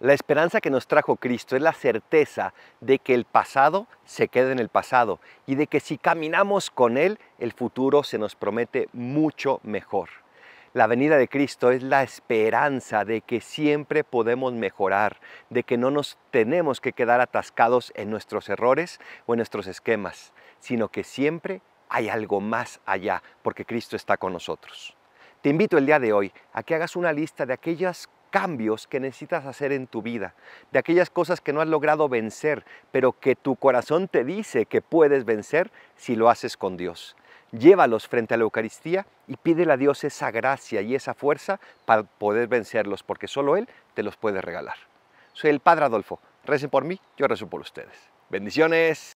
La esperanza que nos trajo Cristo es la certeza de que el pasado se queda en el pasado y de que si caminamos con Él, el futuro se nos promete mucho mejor. La venida de Cristo es la esperanza de que siempre podemos mejorar, de que no nos tenemos que quedar atascados en nuestros errores o en nuestros esquemas, sino que siempre hay algo más allá, porque Cristo está con nosotros. Te invito el día de hoy a que hagas una lista de aquellas cambios que necesitas hacer en tu vida, de aquellas cosas que no has logrado vencer, pero que tu corazón te dice que puedes vencer si lo haces con Dios. Llévalos frente a la Eucaristía y pídele a Dios esa gracia y esa fuerza para poder vencerlos, porque solo Él te los puede regalar. Soy el Padre Adolfo. Recen por mí, yo rezo por ustedes. Bendiciones.